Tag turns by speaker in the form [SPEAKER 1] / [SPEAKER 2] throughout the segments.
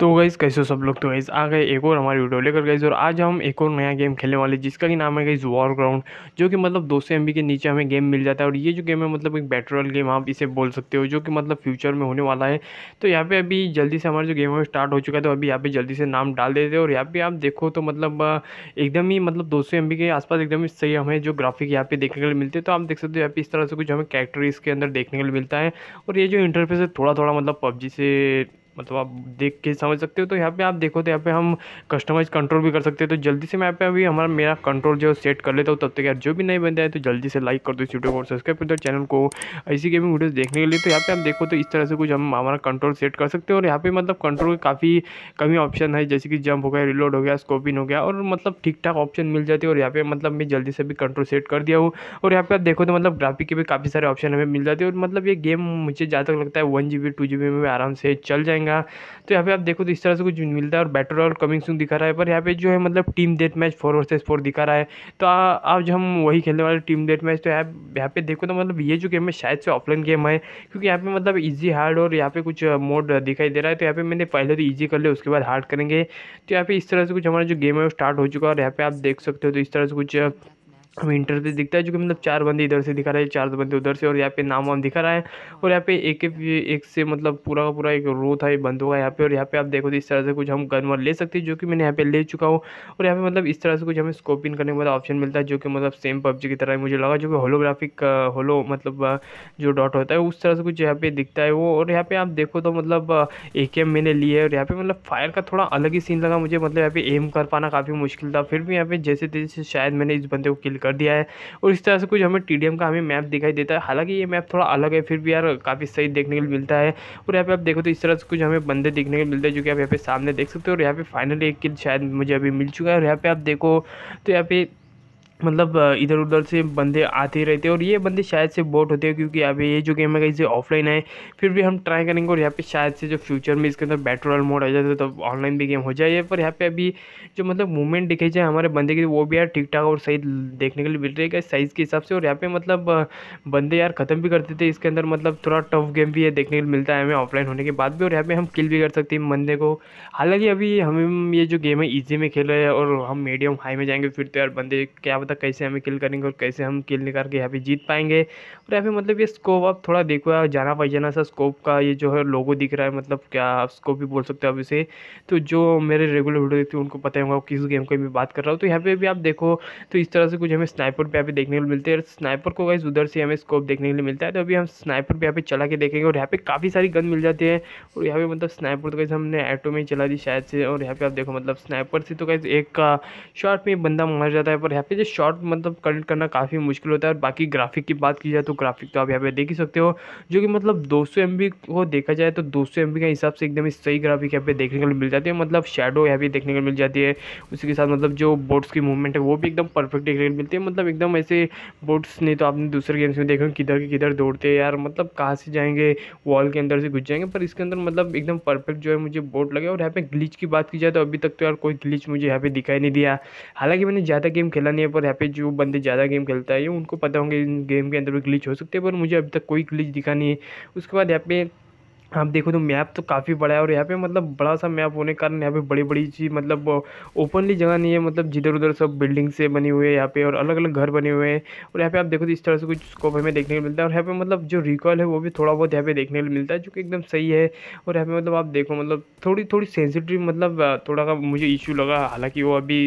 [SPEAKER 1] तो गाइज़ कैसे हो सब लोग तो गाइज़ आ गए एक और हमारी वीडियो लेकर गाइज़ और आज हम एक और नया गेम खेलने वाले जिसका कि नाम है गाइज़ वॉर ग्राउंड जो कि मतलब दो सौ के नीचे हमें गेम मिल जाता है और ये जो गेम है मतलब एक बैटरल गेम आप इसे बोल सकते हो जो कि मतलब फ्यूचर में होने वाला है तो यहाँ पे अभी जल्दी से हमारा जो गेम है स्टार्ट हो चुका है तो अभी यहाँ पे जल्दी से नाम डाल देते और यहाँ पे आप देखो तो मतलब एकदम ही मतलब दो सौ के आसपास एकदम ही सही हमें जो ग्राफिक यहाँ पे देखने के लिए मिलते हैं तो आप देख सकते हो यहाँ पे इस तरह से कुछ हमें कैरेक्टर इसके अंदर देखने के लिए मिलता है और ये जो इंटरफेस है थोड़ा थोड़ा मतलब पबजी से मतलब आप देख के समझ सकते हो तो यहाँ पे आप देखो तो यहाँ पे हम कस्टमाइज कंट्रोल भी कर सकते हैं तो जल्दी से मैं यहाँ पे अभी हमारा मेरा कंट्रोल जो सेट कर लेता हूँ तब तक यार जो भी नहीं बन जाए तो जल्दी से लाइक कर दो इस वीडियो को और सब्सक्राइब कर दो चैनल को ऐसी गेमिंग वीडियोस देखने के लिए तो यहाँ पे आप देखो तो इस तरह से कुछ हम हमारा कंट्रोल सेट कर सकते हैं और यहाँ पे मतलब कंट्रोल के काफ़ी कमी ऑप्शन है जैसे कि जंप हो गया रिलोड हो गया स्कोपिन हो गया और मतलब ठीक ठाक ऑप्शन मिल जाती है और यहाँ पे मतलब मैं जल्दी से भी कंट्रोल सेट कर दिया हूँ और यहाँ पे आप देखो तो मतलब ग्राफिक के भी काफ़ी सारे ऑप्शन हमें मिल जाते हैं और मतलब ये गेम मुझे ज़्यादा लगता है one G B two G B में आराम से चल जाएंगे करेगा तो यहाँ पे आप देखो तो इस तरह से कुछ मिलता है और बैटर और कमिंग सुन दिखा रहा है पर यहाँ पे जो है मतलब team death match four versus four दिखा रहा है तो आप जो हम वही खेलने वाले टीम डेट मैच तो यहाँ यहाँ पे देखो तो मतलब ये जो गेम है शायद से ऑफलाइन गेम है क्योंकि यहाँ पे मतलब ईजी हार्ड और यहाँ पे कुछ मोड दिखाई दे रहा है तो यहाँ पे मैंने पहले तो ईजी कर लिया उसके बाद हार्ड करेंगे तो यहाँ पे इस तरह से कुछ हमारा जो गेम है वो स्टार्ट हो चुका है और यहाँ पे आप देख सकते हो तो इस तरह से कुछ इंटर पे दिखता है जो कि मतलब चार बंदे इधर से दिखा रहा है चार बंदे उधर से और यहाँ पे नाम वाम दिखा रहा है और यहाँ पे एक एक से मतलब पूरा का पूरा एक रो था ये बंद होगा यहाँ पे और यहाँ पे आप देखो तो इस तरह से कुछ हम गन वन ले सकते हैं जो कि मैंने यहाँ पे ले चुका हूँ और यहाँ पे मतलब इस तरह से कुछ हमें स्कोपिन करने का ऑप्शन मिलता है जो कि मतलब सेम पबजी की तरह मुझे लगा जो कि होलोग्राफिक होलो मतलब जो डॉट होता है उस तरह से कुछ यहाँ पे दिखता है वो और यहाँ पे आप देखो तो मतलब ए के मैंने लिए और यहाँ पे मतलब फायर का थोड़ा अलग ही सीन लगा मुझे मतलब यहाँ पे एम कर पाना काफ़ी मुश्किल था फिर भी यहाँ पे जैसे तैसे शायद मैंने इस बंदे को किल कर दिया है और इस तरह से कुछ हमें टी का हमें मैप दिखाई देता है हालांकि ये मैप थोड़ा अलग है फिर भी यार काफ़ी सही देखने को मिलता है और यहाँ पे आप देखो तो इस तरह से कुछ हमें बंदे देखने को मिलते हैं जो कि आप यहाँ पे सामने देख सकते हो और यहाँ पे फाइनली एक किल शायद मुझे अभी मिल चुका है और यहाँ पे आप देखो तो यहाँ पे मतलब इधर उधर से बंदे आते रहते हैं और ये बंदे शायद से बोट होते हैं क्योंकि अभी ये जो गेम है कहीं से ऑफलाइन है फिर भी हम ट्राई करेंगे और यहाँ पे शायद से जो फ्यूचर में इसके अंदर बैटरल मोड आ जाता है तो ऑनलाइन तो भी गेम हो जाए पर यहाँ पे अभी जो मतलब मूवमेंट दिखे जाए हमारे बंदे की वो भी यार ठीक ठाक और सही देखने के लिए मिल रही है साइज़ के हिसाब से और यहाँ पे मतलब बंदे यार ख़त्म भी करते थे इसके अंदर मतलब थोड़ा टफ गेम भी है देखने को मिलता है हमें ऑफलाइन होने के बाद भी और यहाँ पर हम किल भी कर सकते हैं बंदे को हालाँकि अभी हम ये जो गेम है ईजी में खेल रहे हैं और हम मीडियम हाई में जाएंगे फिर तो यार बंदे क्या तक कैसे हमें किल करेंगे और कैसे हम किल निकाल के यहाँ पे जीत पाएंगे और यहाँ पे मतलब ये स्कोप आप थोड़ा देखो यार जाना पहचाना सा स्कोप का ये जो है लोगो दिख रहा है मतलब क्या आप स्कोप भी बोल सकते हो आप इसे तो जो मेरे रेगुलर वीडियो देखते हैं उनको पता होगा किस गेम को मैं बात कर रहा हूँ तो यहाँ पे भी आप देखो तो इस तरह से कुछ हमें स्नाइपर पर यहाँ पे देखने को मिलते हैं स्नाइपर को गाइज उधर से हमें स्कोप देखने के लिए मिलता है तो अभी हम स्नाइपर पर यहाँ पे चला के देखेंगे और यहाँ पे काफ़ी सारी गन मिल जाती है और यहाँ पे मतलब स्नाइपर तो कैसे हमने ऑटो में चला दी शायद से और यहाँ पे आप देखो मतलब स्नाइपर से तो कैसे एक का शॉट में बंदा मार जाता है पर यहाँ पे जो शॉर्ट मतलब कनेक्ट करना काफ़ी मुश्किल होता है और बाकी ग्राफिक की बात की जाए तो ग्राफिक तो आप यहाँ पे देख ही सकते हो जो कि मतलब दो सौ को देखा जाए तो दो सौ के हिसाब से एकदम सही ग्राफिक यहाँ पे देखने को मिल जाती है मतलब शेडो यहाँ पे देखने को मिल जाती है उसके साथ मतलब जो बोट्स की मूवमेंट है वो भी एकदम परफेक्ट देखने को मिलती है मतलब एकदम ऐसे बोट्स नहीं तो आपने दूसरे गेम्स में देखा किधर के किधर दौड़ते हैं यार मतलब कहाँ से जाएंगे वॉल के अंदर से घुस जाएंगे पर इसके अंदर मतलब एकदम परफेक्ट जो है मुझे बोट लगे और यहाँ पे ग्लिच की बात की जाए तो अभी तक तो यार कोई ग्लीच मुझे यहाँ पे दिखाई नहीं दिया हालांकि मैंने ज़्यादा गेम खेला नहीं है पर यहाँ पे जो बंदे ज़्यादा गेम खेलता है उनको पता होंगे इन गेम के अंदर भी ग्लिच हो सकते हैं पर मुझे अभी तक कोई ग्लिच दिखा नहीं है उसके बाद यहाँ पे आप देखो तो मैप तो काफ़ी बड़ा है और यहाँ पे मतलब बड़ा सा मैप होने के कारण यहाँ पे बड़ी बड़ी चीज मतलब ओपनली जगह नहीं है मतलब जिधर उधर सब बिल्डिंग से बनी हुई है यहाँ पे और अलग अलग घर बने हुए हैं और यहाँ पे आप देखो तो इस तरह से कुछ स्कोप हमें देखने को मिलता है और यहाँ पे मतलब जो रिकॉल है वो भी थोड़ा बहुत यहाँ पे देखने को मिलता है जो कि एकदम सही है और यहाँ पे मतलब आप देखो मतलब थोड़ी थोड़ी सेंसिटिव मतलब थोड़ा सा मुझे इशू लगा हालाँकि वो अभी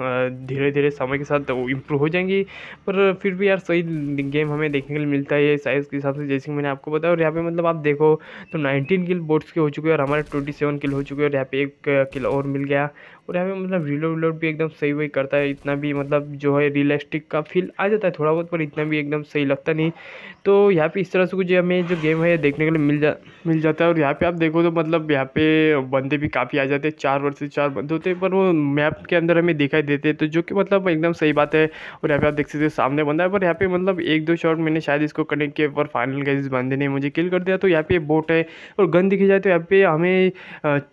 [SPEAKER 1] धीरे धीरे समय के साथ इम्प्रूव हो जाएंगी पर फिर भी यार सही गेम हमें देखने को मिलता है साइज़ के हिसाब से जैसे मैंने आपको बताया और यहाँ पर मतलब आप देखो तो नाइनटीन किल बोट्स के हो चुके हैं और हमारे ट्वेंटी सेवन किल हो चुके हैं और यहाँ पे एक किल और मिल गया और यहाँ पे मतलब रिलोड विलोड भी एकदम सही वही करता है इतना भी मतलब जो है रियलिस्टिक का फील आ जाता है थोड़ा बहुत पर इतना भी एकदम सही लगता नहीं तो यहाँ पे इस तरह से कुछ हमें जो गेम है देखने के लिए मिल जा मिल जाता है और यहाँ पे आप देखो तो मतलब यहाँ पे बंदे भी काफ़ी आ जाते हैं चार वर्ष चार बंदे होते हैं पर वो मैप के अंदर हमें दिखाई देते हैं तो जो कि मतलब एकदम सही बात है और यहाँ पे आप देख सकते हो सामने बंदा है पर यहाँ पे मतलब एक दो शॉट मैंने शायद इसको कनेक्ट किया पर फाइनल गए इस बंदे ने मुझे किल कर दिया तो यहाँ पे बोट है और गन दिखी जाए तो यहाँ पे हमें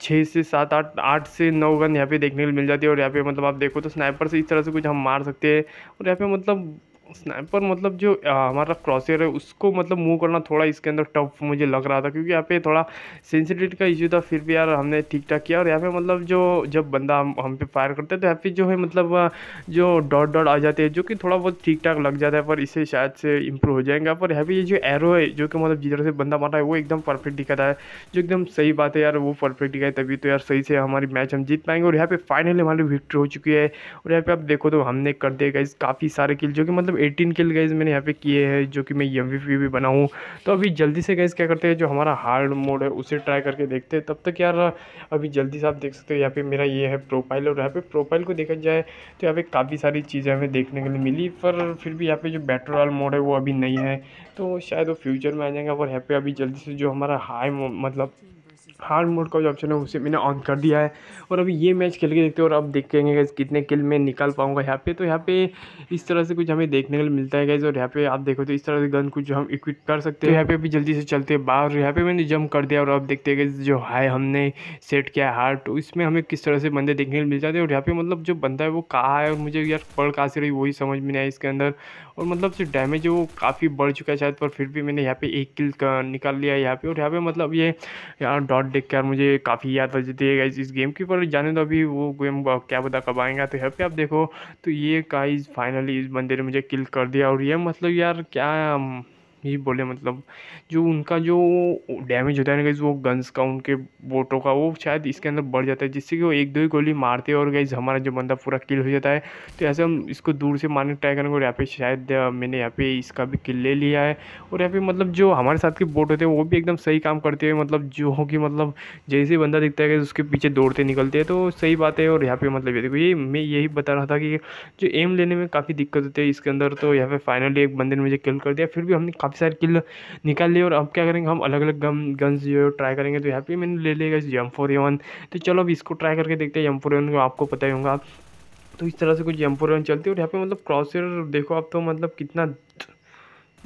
[SPEAKER 1] छः से सात आठ आठ से नौ गन यहाँ पे देखने को मिल जाती है और यहाँ पे मतलब आप देखो तो स्नाइपर से इस तरह से कुछ हम मार सकते हैं और यहाँ पे मतलब स्नैपर मतलब जो आ, हमारा क्रॉसर है उसको मतलब मूव करना थोड़ा इसके अंदर टफ मुझे लग रहा था क्योंकि यहाँ पे थोड़ा सेंसिटिविटी का इशू था फिर भी यार हमने ठीक ठाक किया और यहाँ पे मतलब जो जब बंदा हम, हम पे फायर करते हैं तो यहाँ पे जो है मतलब जो डॉट डॉट आ जाते हैं जो कि थोड़ा बहुत ठीक ठाक लग जाता है पर इसे शायद से इम्प्रूव हो जाएंगे पर यहाँ पे ये जो एरो है जो कि मतलब जिधर से बंदा मारा है वो एकदम परफेक्ट दिखाता है जो एकदम सही बात है यार वो परफेक्ट दिखाई तभी तो यार सही से हमारी मैच हम जीत पाएंगे और यहाँ पे फाइनली हमारी विक्ट्री हो चुकी है और यहाँ पे आप देखो तो हमने कर दिया इस काफ़ी सारे किल जो कि मतलब एटीन किल गाइज मैंने यहाँ पे किए हैं जो कि मैं एम भी बनाऊँ तो अभी जल्दी से गाइज क्या करते हैं जो हमारा हार्ड मोड है उसे ट्राई करके देखते हैं तब तक यार अभी जल्दी से आप देख सकते हो यहाँ पे मेरा ये है प्रोफाइल और यहाँ पे प्रोफाइल को देखा जाए तो यहाँ पे काफ़ी सारी चीज़ें हमें देखने के लिए मिली पर फिर भी यहाँ पे जो बैटर वाल मोड है वो अभी नहीं है तो शायद वो फ्यूचर में आ जाएगा और यहाँ पे अभी जल्दी से जो हमारा हाई मतलब हार्ड मोड का जो ऑप्शन है उसे मैंने ऑन कर दिया है और अभी ये मैच खेल के देखते हैं और अब देखेंगे गैस कितने किल में निकाल पाऊंगा यहाँ पे तो यहाँ पे इस तरह से कुछ हमें देखने के लिए मिलता है गैस और यहाँ पे आप देखो तो इस तरह से गन कुछ हम इक्विप कर सकते हैं तो यहाँ पे अभी जल्दी से चलते हैं बाहर यहाँ पे मैंने जंप कर दिया और अब देखते हैं जो हाई हमने सेट किया है हार्ट तो हमें किस तरह से बंदे देखने के लिए मिल जाते हैं और यहाँ पे मतलब जो बंदा है वो कहाँ है और मुझे यार पड़ कहाँ से रही वही समझ में नहीं इसके अंदर और मतलब जो डैमेज है वो काफ़ी बढ़ चुका है शायद पर फिर भी मैंने यहाँ पे एक किल निकाल लिया है यहाँ पे और यहाँ पे मतलब ये यार डॉट देख के यार मुझे काफ़ी याद जाती है इस गेम की पर जाने दो अभी वो गेम क्या पता कब आएगा तो यहाँ पे आप देखो तो ये काइज फाइनली इस बंदे ने मुझे किल कर दिया और ये मतलब यार क्या ये बोले मतलब जो उनका जो डैमेज होता है ना गई वो गन्स का उनके बोटों का वो शायद इसके अंदर बढ़ जाता है जिससे कि वो एक दो ही गोली मारते हैं और गई हमारा जो बंदा पूरा किल हो जाता है तो ऐसे हम इसको दूर से मारने ट्राई करेंगे और यहाँ पे शायद मैंने यहाँ पे इसका भी किल ले लिया है और यहाँ पे मतलब जो हमारे साथ के बोट होते हैं वो भी एकदम सही काम करते हैं मतलब जो कि मतलब जैसे बंदा दिखता है उसके पीछे दौड़ते निकलते हैं तो सही बात है और यहाँ पर मतलब ये देखो ये मैं यही बता रहा था कि जो एम लेने में काफ़ी दिक्कत होती है इसके अंदर तो यहाँ पर फाइनली एक बंदे ने मुझे किल कर दिया फिर भी हमने काफ़ी सारे किल निकाल लिए और अब क्या करेंगे हम अलग अलग गम गन्स जो है ट्राई करेंगे तो यहाँ पे मैंने ले लिया इस एम फोर एवन तो चलो अब इसको ट्राई करके देखते हैं एम फोर एवन को आपको पता ही होगा तो इस तरह से कुछ एम फोर एवन चलती है और यहाँ पे मतलब क्रॉसर देखो आप तो मतलब कितना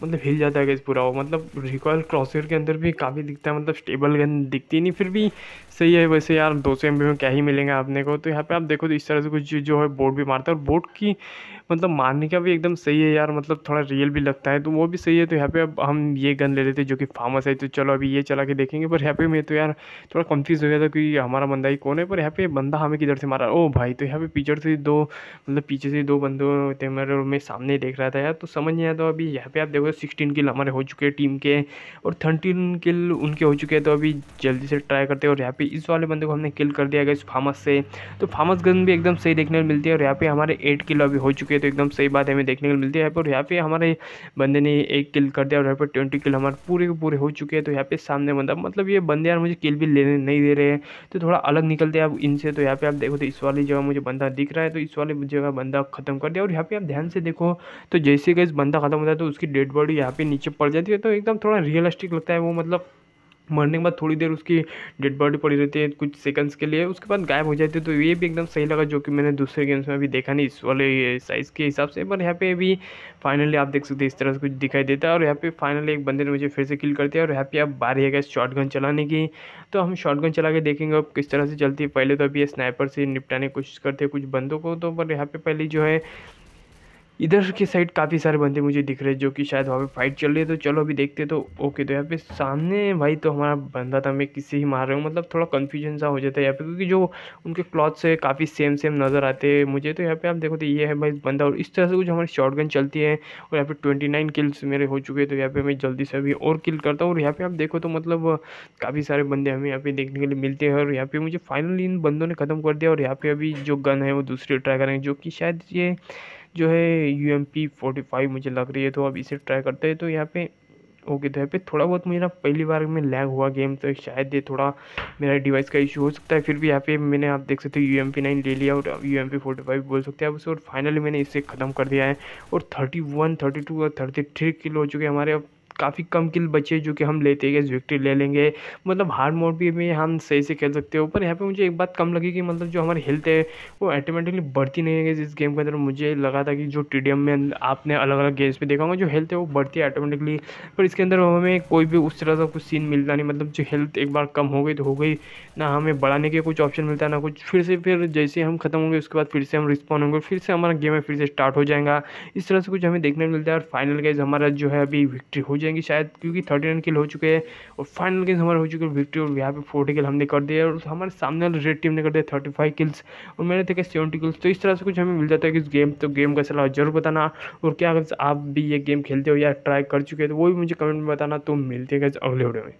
[SPEAKER 1] मतलब हिल जाता है गैस पूरा वो मतलब रिकॉयल क्रॉसर के अंदर भी काफ़ी दिखता है मतलब स्टेबल गन दिखती नहीं फिर भी सही है वैसे यार दो सौ एम में क्या ही मिलेंगे आपने को तो यहाँ पे आप देखो तो इस तरह से कुछ जो है बोट भी मारता है और बोट की मतलब मारने का भी एकदम सही है यार मतलब थोड़ा रियल भी लगता है तो वो भी सही है तो यहाँ पर अब हम ये गन ले लेते हैं जो कि फार्मस है तो चलो अभी ये चला के देखेंगे पर यहाँ पे मैं तो यार थोड़ा कन्फ्यूज़ हो गया था कि हमारा बंदा ही कौन है पर यहाँ पे बंदा हमें किधर से मारा ओ भाई तो यहाँ पे पीछे से दो मतलब पीछे से दो बंदे थे मेरे मैं सामने देख रहा था यार तो समझ नहीं आता अभी यहाँ पे आप देखो हुए सिक्सटीन किल हमारे हो चुके हैं टीम के और थर्टीन किल उनके हो चुके हैं तो अभी जल्दी से ट्राई करते हैं और यहाँ पे इस वाले बंदे को हमने किल कर दिया गया इस फार्मस से तो फार्मस गन भी एकदम सही देखने को मिलती है और यहाँ पे हमारे एट किल अभी हो चुके हैं तो एकदम सही बात हमें देखने को मिलती है और यहाँ पे हमारे बंदे ने एक किल कर दिया और यहाँ पर ट्वेंटी किल हमारे पूरे के पूरे हो चुके हैं तो यहाँ पे सामने बंदा मतलब ये बंदे यार मुझे किल भी लेने नहीं दे रहे हैं तो थोड़ा अलग निकलते हैं अब इनसे तो यहाँ पे आप देखो तो इस वाली जगह मुझे बंदा दिख रहा है तो इस वाले जगह बंदा खत्म कर दिया और यहाँ पे आप ध्यान से देखो तो जैसे कि इस बंदा खत्म होता है तो उसकी डेड बॉडी यहाँ पे नीचे पड़ जाती है तो एकदम थोड़ा रियलिस्टिक लगता है वो मतलब मरने के बाद थोड़ी देर उसकी डेड बॉडी पड़ी रहती है कुछ सेकंड्स के लिए उसके बाद गायब हो जाती है तो ये भी एकदम सही लगा जो कि मैंने दूसरे गेम्स में अभी देखा नहीं इस वाले साइज़ के हिसाब से पर यहाँ पे भी फाइनली आप देख सकते हैं इस तरह से कुछ दिखाई देता है और यहाँ पे फाइनली एक बंदे ने मुझे फिर से किल कर दिया और यहाँ पे आप बारी है गए शॉर्ट चलाने की तो हम शॉर्ट चला के देखेंगे अब किस तरह से चलती है पहले तो अभी स्नाइपर से निपटाने की कोशिश करते हैं कुछ बंदों को तो पर यहाँ पर पहले जो है इधर के साइड काफ़ी सारे बंदे मुझे दिख रहे हैं जो कि शायद वहाँ पे फाइट चल रही है तो चलो अभी देखते तो ओके तो यहाँ पे सामने भाई तो हमारा बंदा था मैं किसी ही मार रहा हूँ मतलब थोड़ा कन्फ्यूजन सा हो जाता है यहाँ पे क्योंकि जो उनके क्लॉथ्स है काफ़ी सेम सेम नज़र आते हैं मुझे तो यहाँ पे आप देखो तो ये है भाई बंदा और इस तरह से कुछ हमारी शॉर्ट चलती है और यहाँ पर ट्वेंटी नाइन किल्स मेरे हो चुके हैं तो यहाँ पर मैं जल्दी से अभी और किल करता हूँ और यहाँ पर आप देखो तो मतलब काफ़ी सारे बंदे हमें यहाँ पे देखने के लिए मिलते हैं और यहाँ पर मुझे फाइनली इन बंदों ने ख़त्म कर दिया और यहाँ पर अभी जो गन है वो दूसरी ट्राई करेंगे जो कि शायद ये जो है U M P forty five मुझे लग रही है तो अब इसे ट्राई करते हैं तो यहाँ पे ओके तो यहाँ पे थोड़ा बहुत मुझे ना पहली बार में लैग हुआ गेम तो शायद ये थोड़ा मेरा डिवाइस का इशू हो सकता है फिर भी यहाँ पे मैंने आप देख सकते हो यू एम पी नाइन ले लिया और U M P forty five बोल सकते हैं अब उसे और फाइनली मैंने इसे ख़त्म कर दिया है और थर्टी वन थर्टी टू और थर्टी थ्री किलो हो चुके हमारे अब काफ़ी कम किल बचे जो कि हम लेते गए विक्ट्री ले लेंगे मतलब हार्ड मोड भी में हम सही से खेल सकते हैं ऊपर यहाँ पे मुझे एक बात कम लगी कि मतलब जो हमारी हेल्थ है वो ऑटोमेटिकली बढ़ती नहीं है इस गेम के अंदर मुझे लगा था कि जो टी में आपने अलग अलग गेम्स में देखा होगा जो हेल्थ है वो बढ़ती है ऑटोमेटिकली पर इसके अंदर हमें कोई भी उस तरह का कुछ सीन मिलता नहीं मतलब जो हेल्थ एक बार कम हो गई तो हो गई ना हमें बढ़ाने के कुछ ऑप्शन मिलता ना कुछ फिर से फिर जैसे हम खत्म होंगे उसके बाद फिर से हम रिस्पॉन्ड होंगे फिर से हमारा गेम है फिर से स्टार्ट हो जाएगा इस तरह से कुछ हमें देखने मिलता है और फाइनल गेज हमारा जो है अभी विक्ट्री हो जाएंगे शायद क्योंकि थर्टी नाइन किल हो चुके हैं और फाइनल किल्स हमारे हो चुके हैं विक्ट्री और यहाँ पे फोर्टी किल हमने कर दिए और हमारे सामने वाले रेड टीम ने कर दिया थर्टी फाइव किल्स और मैंने देखा सेवेंटी किल्स तो इस तरह से कुछ हमें मिल जाता है कि इस गेम तो गेम का सलाह जरूर बताना और क्या अगर आप भी ये गेम खेलते हो या ट्राई कर चुके हैं तो वो भी मुझे कमेंट में बताना तो मिलते हैं अगले वीडियो में